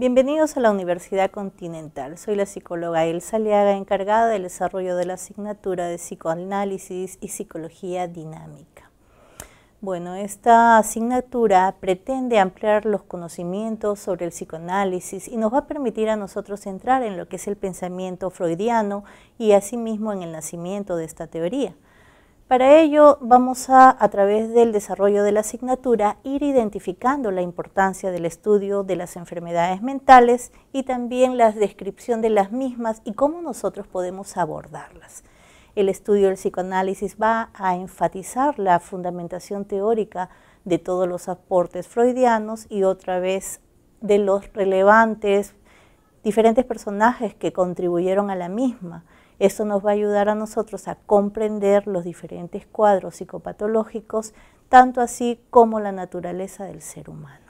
Bienvenidos a la Universidad Continental. Soy la psicóloga Elsa Liaga, encargada del desarrollo de la asignatura de psicoanálisis y psicología dinámica. Bueno, esta asignatura pretende ampliar los conocimientos sobre el psicoanálisis y nos va a permitir a nosotros entrar en lo que es el pensamiento freudiano y asimismo en el nacimiento de esta teoría. Para ello vamos a, a través del desarrollo de la asignatura, ir identificando la importancia del estudio de las enfermedades mentales y también la descripción de las mismas y cómo nosotros podemos abordarlas. El estudio del psicoanálisis va a enfatizar la fundamentación teórica de todos los aportes freudianos y otra vez de los relevantes diferentes personajes que contribuyeron a la misma esto nos va a ayudar a nosotros a comprender los diferentes cuadros psicopatológicos, tanto así como la naturaleza del ser humano.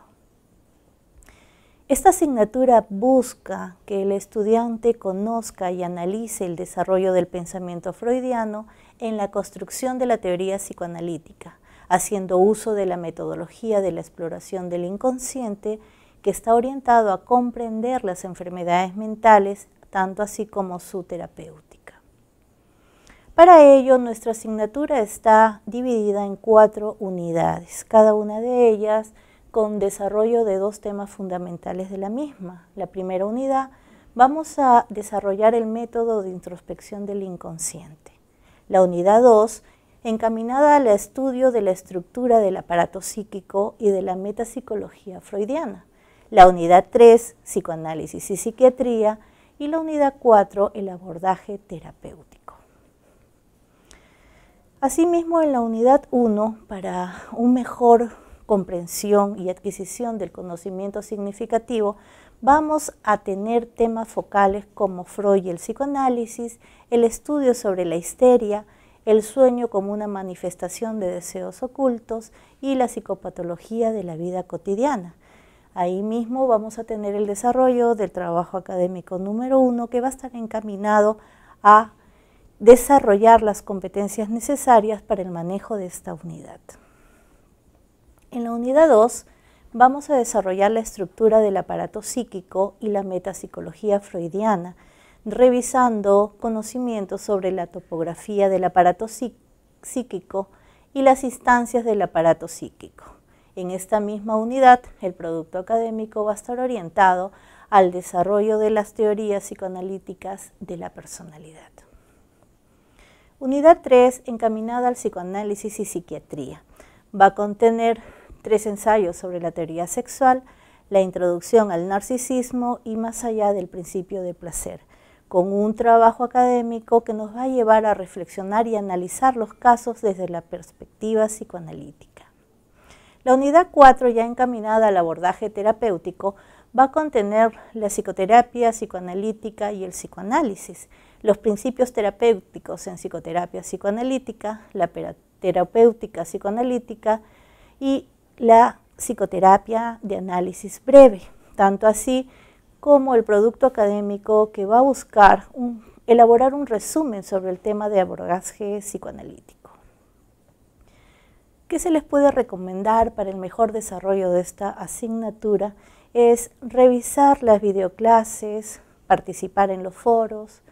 Esta asignatura busca que el estudiante conozca y analice el desarrollo del pensamiento freudiano en la construcción de la teoría psicoanalítica, haciendo uso de la metodología de la exploración del inconsciente que está orientado a comprender las enfermedades mentales, tanto así como su terapeuta. Para ello, nuestra asignatura está dividida en cuatro unidades, cada una de ellas con desarrollo de dos temas fundamentales de la misma. La primera unidad, vamos a desarrollar el método de introspección del inconsciente. La unidad 2, encaminada al estudio de la estructura del aparato psíquico y de la metapsicología freudiana. La unidad 3, psicoanálisis y psiquiatría. Y la unidad 4, el abordaje terapéutico. Asimismo, en la unidad 1, para un mejor comprensión y adquisición del conocimiento significativo, vamos a tener temas focales como Freud y el psicoanálisis, el estudio sobre la histeria, el sueño como una manifestación de deseos ocultos y la psicopatología de la vida cotidiana. Ahí mismo vamos a tener el desarrollo del trabajo académico número uno que va a estar encaminado a desarrollar las competencias necesarias para el manejo de esta unidad. En la unidad 2 vamos a desarrollar la estructura del aparato psíquico y la metapsicología freudiana, revisando conocimientos sobre la topografía del aparato psíquico y las instancias del aparato psíquico. En esta misma unidad, el producto académico va a estar orientado al desarrollo de las teorías psicoanalíticas de la personalidad. Unidad 3, encaminada al psicoanálisis y psiquiatría. Va a contener tres ensayos sobre la teoría sexual, la introducción al narcisismo y más allá del principio de placer, con un trabajo académico que nos va a llevar a reflexionar y analizar los casos desde la perspectiva psicoanalítica. La unidad 4, ya encaminada al abordaje terapéutico, va a contener la psicoterapia psicoanalítica y el psicoanálisis, los principios terapéuticos en psicoterapia psicoanalítica, la terapéutica psicoanalítica y la psicoterapia de análisis breve, tanto así como el producto académico que va a buscar elaborar un resumen sobre el tema de abordaje psicoanalítico. ¿Qué se les puede recomendar para el mejor desarrollo de esta asignatura? Es revisar las videoclases, participar en los foros,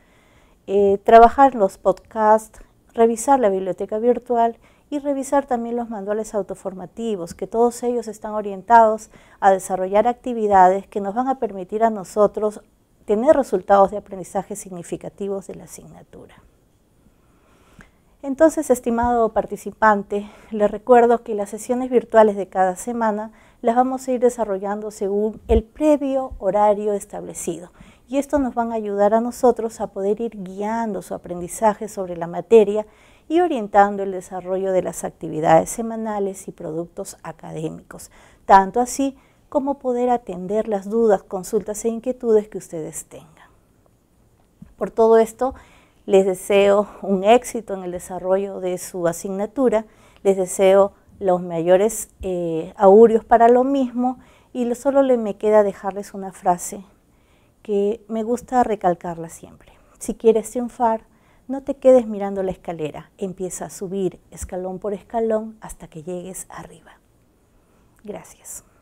eh, trabajar los podcasts, revisar la biblioteca virtual y revisar también los manuales autoformativos, que todos ellos están orientados a desarrollar actividades que nos van a permitir a nosotros tener resultados de aprendizaje significativos de la asignatura. Entonces, estimado participante, les recuerdo que las sesiones virtuales de cada semana las vamos a ir desarrollando según el previo horario establecido y esto nos van a ayudar a nosotros a poder ir guiando su aprendizaje sobre la materia y orientando el desarrollo de las actividades semanales y productos académicos, tanto así como poder atender las dudas, consultas e inquietudes que ustedes tengan. Por todo esto, les deseo un éxito en el desarrollo de su asignatura, les deseo los mayores eh, augurios para lo mismo y solo le me queda dejarles una frase que me gusta recalcarla siempre. Si quieres triunfar, no te quedes mirando la escalera, empieza a subir escalón por escalón hasta que llegues arriba. Gracias.